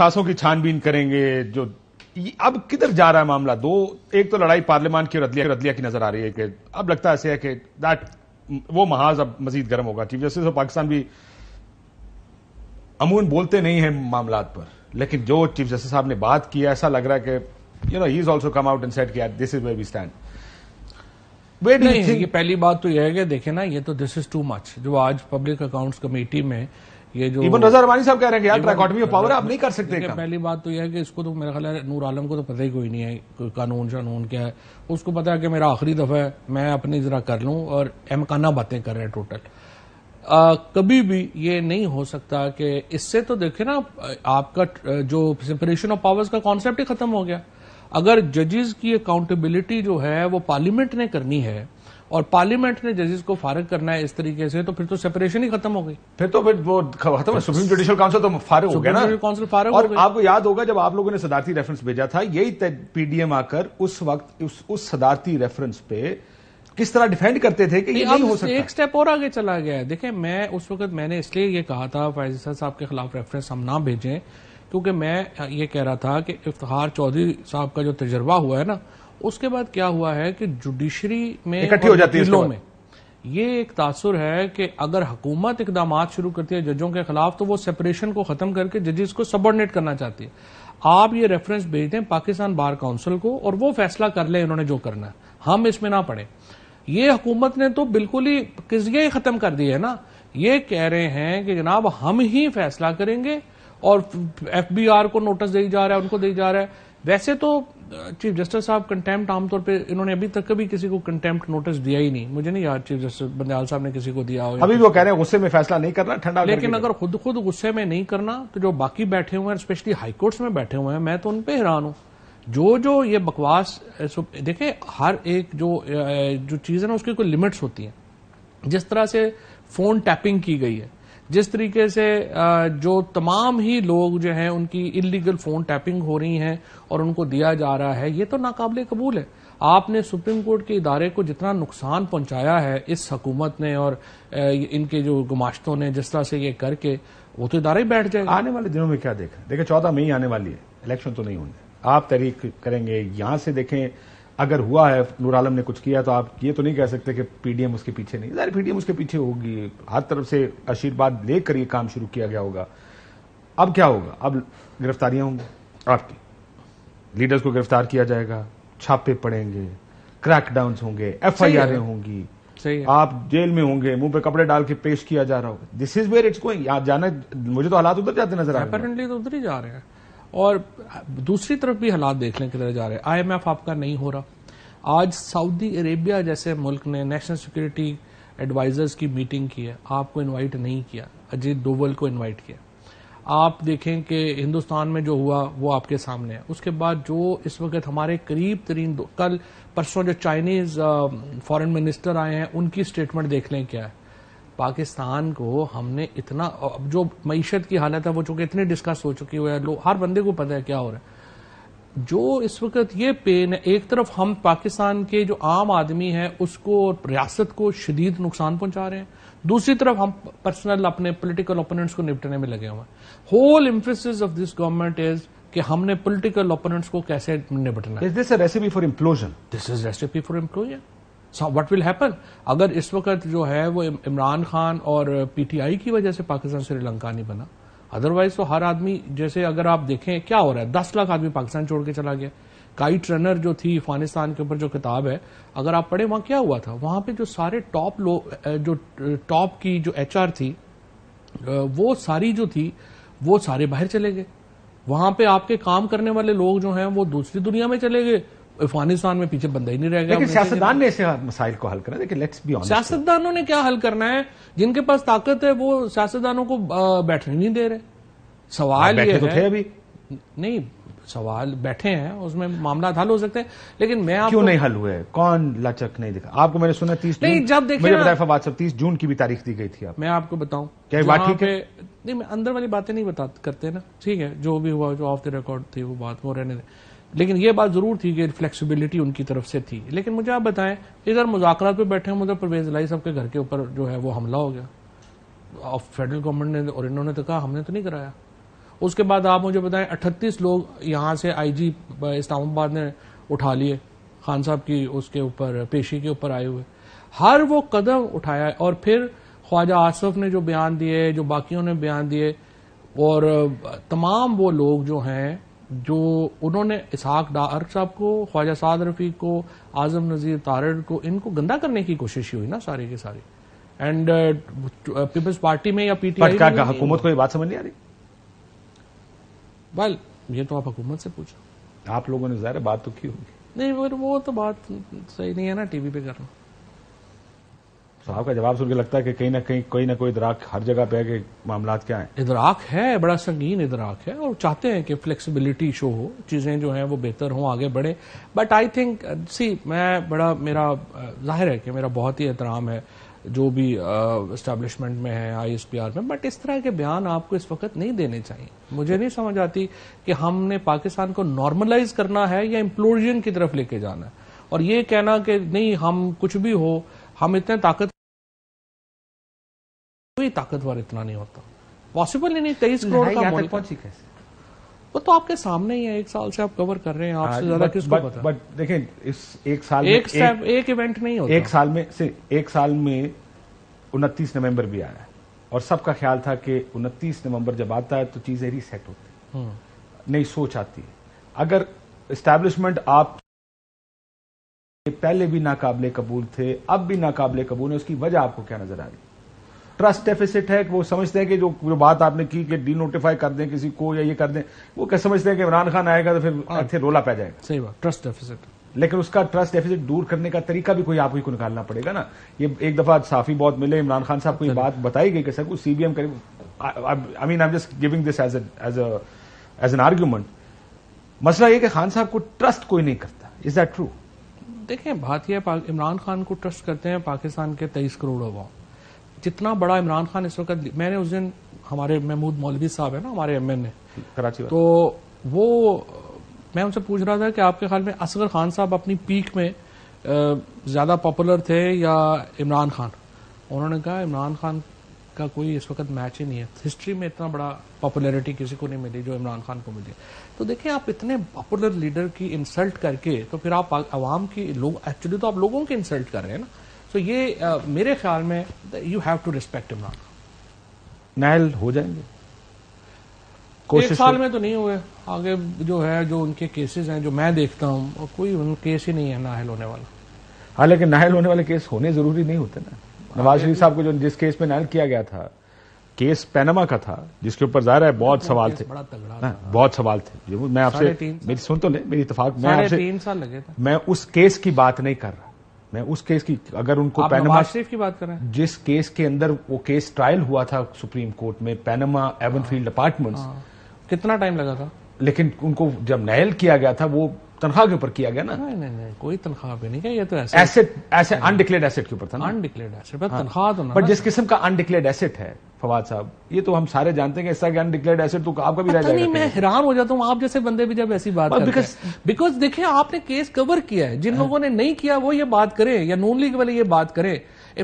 सांसों की छानबीन करेंगे जो अब किधर जा रहा है मामला दो एक तो लड़ाई पार्लियामान की रदलिया अदलिया की नजर आ रही है कि अब लगता ऐसे है कि दैट वो महाज अब मजीद गर्म होगा चीफ जस्टिस ऑफ पाकिस्तान भी अमून बोलते नहीं है मामला पर लेकिन जो चीफ जस्टिस साहब ने बात की ऐसा लग रहा है कि you know he is also come out and set किया this is way we stand नहीं ये पहली बात तो यह है कि देखे ना ये तो दिस इज टू मच जो आज पब्लिक अकाउंट्स कमेटी में ये जो इवन रजा रवानी साहब कह रहे हैं कि यार ट्राइकॉटमी ऑफ पावर आप नहीं कर सकते पहली बात तो यह है कि इसको तो मेरा ख्याल है नूर आलम को तो पता ही कोई नहीं है कानून शानून क्या है उसको पता है कि मेरा आखिरी दफा है मैं अपनी जरा कर लूं और अहमकाना बातें कर रहे हैं टोटल आ, कभी भी ये नहीं हो सकता कि इससे तो देखे ना आपका जो सेपरेशन ऑफ पावर्स का कॉन्सेप्ट ही खत्म हो गया अगर जजेस की अकाउंटेबिलिटी जो है वो पार्लियामेंट ने करनी है और पार्लियामेंट ने जजेस को फारग करना है इस तरीके से तो फिर तो सेपरेशन ही खत्म हो गई फिर तो फिर वो खत्म है सुप्रीम जुडिशियल काउंसिल तो फारग हो गया ना काउंसिल फारग और आपको याद होगा जब आप लोगों ने सदारती रेफरेंस भेजा था यही पीडीएम आकर उस वक्त उस, उस सदारती रेफरेंस पे किस तरह डिफेंड करते थे कि ये नहीं हो सकता एक स्टेप और आगे चला गया है देखिए मैं उस वक्त मैंने इसलिए ये कहा था फैज साहब के खिलाफ रेफरेंस हम ना भेजें क्योंकि मैं ये कह रहा था कि इफ्तार चौधरी साहब का जो तजर्बा हुआ है ना उसके बाद क्या हुआ है कि जुडिशरी में इकट्ठी हो जाती है में ये एक तासुर है कि अगर हुकूमत इकदाम शुरू करती है जजों के खिलाफ तो वो सेपरेशन को खत्म करके जजेस को सबॉर्डिनेट करना चाहती है आप ये रेफरेंस भेज दें पाकिस्तान बार काउंसिल को और वो फैसला कर लें इन्होंने जो करना है हम इसमें ना पड़े ये हुकूमत ने तो बिल्कुल ही किजिया ही खत्म कर दी है ना ये कह रहे हैं कि जनाब हम ही फैसला करेंगे और एफ बी आर को नोटिस दी जा रहा है उनको दी जा रहा है वैसे तो चीफ जस्टिस साहब कंटेम्प्ट आमतौर पे इन्होंने अभी तक कभी किसी को कंटेम्प्ट नोटिस दिया ही नहीं मुझे नहीं याद चीफ जस्टिस बंदयाल साहब ने किसी को दिया हो अभी वो कह रहे हैं गुस्से में फैसला नहीं करना ठंडा लेकिन अगर खुद खुद गुस्से में नहीं करना तो जो बाकी बैठे हुए हैं स्पेशली हाईकोर्ट्स में बैठे हुए हैं मैं तो उनपे हैरान हूं जो जो ये बकवास देखे हर एक जो जो चीज है ना उसकी कोई लिमिट्स होती है जिस तरह से फोन टैपिंग की गई है जिस तरीके से जो तमाम ही लोग जो हैं उनकी इलीगल फोन टैपिंग हो रही हैं और उनको दिया जा रहा है ये तो नाकाबले कबूल है आपने सुप्रीम कोर्ट के इदारे को जितना नुकसान पहुंचाया है इस हकूमत ने और इनके जो गुमाश्तों ने जिस तरह से ये करके वो तो इदारे ही बैठ जाए आने वाले दिनों में क्या देखें देखिए चौदह मई आने वाली है इलेक्शन तो नहीं होंगे आप तहरीक करेंगे यहां से देखें अगर हुआ है नूर आलम ने कुछ किया तो आप ये तो नहीं कह सकते कि पीडीएम उसके पीछे नहीं जाहिर पीडीएम उसके पीछे होगी हर तरफ से आशीर्वाद लेकर ये काम शुरू किया गया होगा अब क्या होगा अब गिरफ्तारियां होंगी आपकी लीडर्स को गिरफ्तार किया जाएगा छापे पड़ेंगे क्रैकडाउन होंगे एफ आई आर होंगी सही आप जेल में होंगे मुंह पे कपड़े डाल के पेश किया जा रहा होगा this is where it's going जाना मुझे तो हालात उधर जाते नजर आ रहे हैं तो उधर ही जा रहे हैं और दूसरी तरफ भी हालात देखने के तरह जा रहे हैं आईएमएफ आपका नहीं हो रहा आज सऊदी अरेबिया जैसे मुल्क ने नेशनल सिक्योरिटी एडवाइजर्स की मीटिंग की है आपको इनवाइट नहीं किया अजीत डोवल को इनवाइट किया आप देखें कि हिंदुस्तान में जो हुआ वो आपके सामने है उसके बाद जो इस वक्त हमारे करीब तरीन कल परसों जो चाइनीज फॉरेन मिनिस्टर आए हैं उनकी स्टेटमेंट देख लें क्या है पाकिस्तान को हमने इतना अब जो मीशत की हालत है वो चूंकि इतनी डिस्कस हो चुकी है लोग हर बंदे को पता है क्या हो रहा है जो इस वक्त ये पेन है एक तरफ हम पाकिस्तान के जो आम आदमी है उसको रियासत को शदीद नुकसान पहुंचा रहे हैं दूसरी तरफ हम पर्सनल अपने पोलिटिकल ओपोनेंट्स को निपटने में लगे हुए हैं whole emphasis of this government is कि हमने पोलिटिकल ओपोनेंट्स को कैसे निपटना this is recipe for implosion this is recipe for implosion what will happen अगर इस वक्त जो है वो इमरान खान और पीटीआई की वजह से पाकिस्तान श्रीलंका नहीं बना अदरवाइज तो हर आदमी जैसे अगर आप देखें क्या हो रहा है दस लाख आदमी पाकिस्तान छोड़ के चला गया काइट रनर जो थी अफगानिस्तान के ऊपर जो किताब है अगर आप पढ़े वहां क्या हुआ था वहां पे जो सारे टॉप लोग जो टॉप की जो एचआर थी वो सारी जो थी वो सारे बाहर चले गए वहां पे आपके काम करने वाले लोग जो हैं वो दूसरी दुनिया में चले गए अफगानिस्तान में पीछे बंदा ही नहीं रह गया लेकिन तो सियासतदान ने ऐसे मसाइल को हल करना लेट्स बी ऑनेस्ट सियासतदानों ने क्या हल करना है जिनके पास ताकत है वो सियासतदानों को बैठने नहीं दे रहे सवाल ये तो थे अभी नहीं सवाल बैठे हैं उसमें मामला हल हो सकते हैं लेकिन मैं आपको क्यों नहीं हल हुए कौन लचक नहीं दिखा आपको मैंने सुना तीस नहीं जब देखिए मुजफ्फराबाद सब तीस जून की भी तारीख दी गई थी आप मैं आपको बताऊं क्या बात ठीक है नहीं मैं अंदर वाली बातें नहीं बता करते ना ठीक है जो भी हुआ जो ऑफ द रिकॉर्ड थी वो बात वो रहने दें लेकिन ये बात ज़रूर थी कि फ्लेक्सिबिलिटी उनकी तरफ से थी लेकिन मुझे आप बताएं इधर मुजाकर पे बैठे मुझे परवेज लाई साहब के घर के ऊपर जो है वो हमला हो गया और फेडरल गवर्नमेंट ने और इन्होंने तो कहा हमने तो नहीं कराया उसके बाद आप मुझे बताएं अठतीस लोग यहाँ से आईजी इस्लामाबाद ने उठा लिए खान साहब की उसके ऊपर पेशी के ऊपर आए हुए हर वो कदम उठाया और फिर ख्वाजा आसफ ने जो बयान दिए जो बाकियों ने बयान दिए और तमाम वो लोग जो हैं जो उन्होंने इसहाक डार साहब को ख्वाजा साद रफ़ी को आज़म नज़ीर तारड़ को इनको गंदा करने की कोशिश हुई ना सारी के सारी एंड पीपल्स पार्टी में या पीटीआई में हुकूमत को ये बात समझ नहीं आ रही वेल ये तो आप हुकूमत से पूछो आप लोगों ने ज़ाहिर बात तो की होगी नहीं वो तो बात सही नहीं है ना टीवी पे करना साहब का जवाब सुन के लगता है कि कहीं ना कहीं कोई ना कोई इधराक हर जगह पे है कि मामला क्या है इधराक है बड़ा संगीन इधराक है और चाहते हैं कि फ्लेक्सिबिलिटी शो हो चीज़ें जो हैं वो बेहतर हों आगे बढ़े बट आई थिंक सी मैं बड़ा मेरा uh, जाहिर है कि मेरा बहुत ही एहतराम है जो भी इस्टेब्लिशमेंट uh, में है आईएसपीआर में बट इस तरह के बयान आपको इस वक्त नहीं देने चाहिए मुझे नहीं समझ आती कि हमने पाकिस्तान को नॉर्मलाइज करना है या इम्प्लोजन की तरफ लेके जाना है और ये कहना कि नहीं हम कुछ भी हो हम इतने ताकत कोई ताकतवर इतना नहीं होता पॉसिबल ही नहीं तेईस करोड़ का मुल्क पहुंची कैसे वो तो आपके सामने ही है एक साल से आप कवर कर रहे हैं आपसे हाँ, ज्यादा किसको पता बट देखें इस एक साल एक में एक, एक इवेंट नहीं होता एक साल में से एक साल में उनतीस नवंबर भी आया और सबका ख्याल था कि उनतीस नवंबर जब आता है तो चीजें रीसेट होती हम्म। नई सोच आती है अगर इस्टेब्लिशमेंट आप पहले भी नाकाबले कबूल थे अब भी नाकाबले कबूल है उसकी वजह आपको क्या नजर आ रही ट्रस्ट डेफिसिट है कि वो समझते हैं कि जो जो बात आपने की कि डी नोटिफाई कर दें किसी को या ये कर दें वो क्या समझते हैं कि इमरान खान आएगा तो फिर अच्छे हाँ। रोला पै जाएगा सही बात ट्रस्ट डेफिसिट लेकिन उसका ट्रस्ट डेफिसिट दूर करने का तरीका भी कोई आपको को निकालना पड़ेगा ना ये एक दफा साफी बहुत मिले इमरान खान साहब को ये बात बताई गई कि सर कुछ सीबीएम करे I mean I am just giving this as as an argument मसला ये कि खान साहब को ट्रस्ट कोई नहीं करता इज दैट ट्रू देखें भारतीय इमरान खान को ट्रस्ट करते हैं पाकिस्तान के तेईस करोड़ अवाम जितना बड़ा इमरान खान इस वक्त मैंने उस दिन हमारे महमूद मौलवी साहब है ना हमारे एम एन कराची तो वो मैं उनसे पूछ रहा था कि आपके ख्याल में असगर खान साहब अपनी पीक में ज्यादा पॉपुलर थे या इमरान खान उन्होंने कहा इमरान खान का कोई इस वक्त मैच ही नहीं है हिस्ट्री में इतना बड़ा पॉपुलैरिटी किसी को नहीं मिली जो इमरान खान को मिली तो देखिए आप इतने पॉपुलर लीडर की इंसल्ट करके तो फिर आप आवाम की लोग एक्चुअली तो आप लोगों की इंसल्ट कर रहे हैं ना तो ये आ, मेरे ख्याल में you have to respect Imran Khan नायल हो जाएंगे कोशिश एक साल में तो नहीं हुए आगे जो है जो उनके केसेस हैं जो मैं देखता हूं कोई केस ही नहीं है नाहल होने वाला हालांकि नाहल होने वाले केस होने जरूरी नहीं होते ना नवाज शरीफ साहब को जो जिस केस में नायल किया गया था केस पैनमा का था जिसके ऊपर जाहिर है बहुत सवाल थे हाँ, बहुत सवाल थे मैं आपसे मेरी सुन तो ले मेरी इतफाक मैं आपसे तीन साल लगे था मैं उस केस की बात नहीं कर रहा मैं उस केस की अगर उनको पैनमा शरीफ की बात कर रहे हैं जिस केस के अंदर वो केस ट्रायल हुआ था सुप्रीम कोर्ट में पैनमा एवनफील्ड हाँ, अपार्टमेंट हाँ। कितना टाइम लगा था लेकिन उनको जब नायल किया गया था वो तनख्वाह के ऊपर किया गया ना नहीं नहीं नहीं कोई तनख्वाह पे नहीं किया ये तो एसेट ऐसे अनडिक्लेयर्ड एसेट के ऊपर था अनडिक्लेयर्ड एसेट पर हाँ। तनख्वाह तो ना पर जिस किस्म का अनडिक्लेयर्ड एसेट है फवाद साहब ये तो हम सारे जानते हैं कि ऐसा अनडिक्लेयर्ड एसेट तो आपका भी रह जाएगा नहीं मैं हैरान हो जाता हूँ आप जैसे बंदे भी जब ऐसी बात बिकॉज बिकॉज देखिए आपने केस कवर किया है जिन हाँ। लोगों ने नहीं किया वो ये बात करें या नून लीग वाले ये बात करें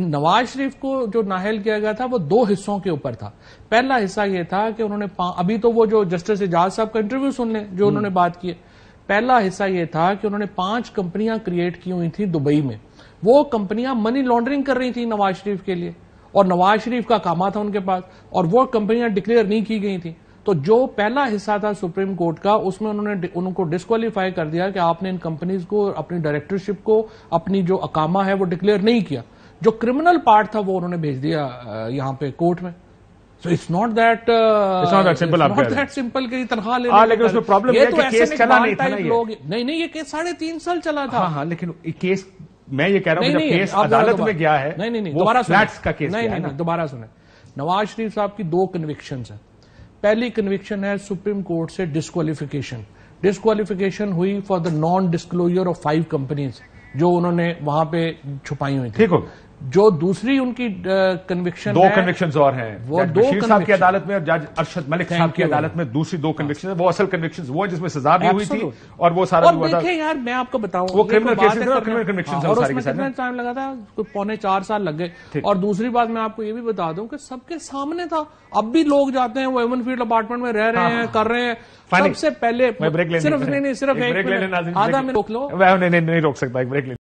नवाज शरीफ को जो नाहल किया गया था वो दो हिस्सों के ऊपर था पहला हिस्सा ये था कि उन्होंने अभी तो वो जो जस्टिस एजाज साहब का इंटरव्यू सुन लें जो हम्म। उन्होंने बात की है पहला हिस्सा यह था कि उन्होंने पांच कंपनियां क्रिएट की हुई थी दुबई में वो कंपनियां मनी लॉन्ड्रिंग कर रही थी नवाज शरीफ के लिए और नवाज शरीफ का कामा था उनके पास और वो कंपनियां डिक्लेयर नहीं की गई थी तो जो पहला हिस्सा था सुप्रीम कोर्ट का उसमें उन्होंने उनको डिस्कालीफाई कर दिया कि आपने इन कंपनीज को अपनी डायरेक्टरशिप को अपनी जो अकामा है वो डिक्लेयर नहीं किया जो क्रिमिनल पार्ट था वो उन्होंने भेज दिया यहां पे कोर्ट में so it's not that it's not that simple आप नॉट दैट सिंपल की तनख्वाह ले आ, हाँ, लेकिन उसमें प्रॉब्लम ये तो कि केस चला नहीं था लोग नहीं नहीं ये केस साढ़े तीन साल चला था हाँ, हाँ लेकिन केस मैं ये कह रहा हूँ केस अदालत में गया है नहीं नहीं नहीं दोबारा फ्लैट्स का केस नहीं नहीं दोबारा सुने नवाज शरीफ साहब की दो कन्विक्शन है पहली कन्विक्शन है सुप्रीम कोर्ट से डिस्कालिफिकेशन डिस्कालिफिकेशन हुई for the non disclosure of five companies जो उन्होंने वहां पे छुपाई हुई थी ठीक जो दूसरी उनकी कन्विक्शन दो कन्विक्शन और हैं वो दो साहब की अदालत में और जज अरशद मलिक साहब की अदालत में दूसरी दो कन्विक्शन वो असल कन्विक्शन वो जिसमें सजा भी हुई थी और वो सारा और देखिए यार मैं आपको बताऊं वो क्रिमिनल केसेस और क्रिमिनल कन्विक्शन हाँ, और उसमें टाइम लगा था पौने चार साल लग गए और दूसरी बात मैं आपको ये भी बता दूं कि सबके सामने था अब भी लोग जाते हैं वो एवन फील्ड अपार्टमेंट में रह रहे हाँ, हैं हाँ। कर रहे हैं सबसे पहले सिर्फ नहीं नहीं सिर्फ एक ब्रेक लेने आधा में रोक लो नहीं नहीं रोक सकता एक ब्रेक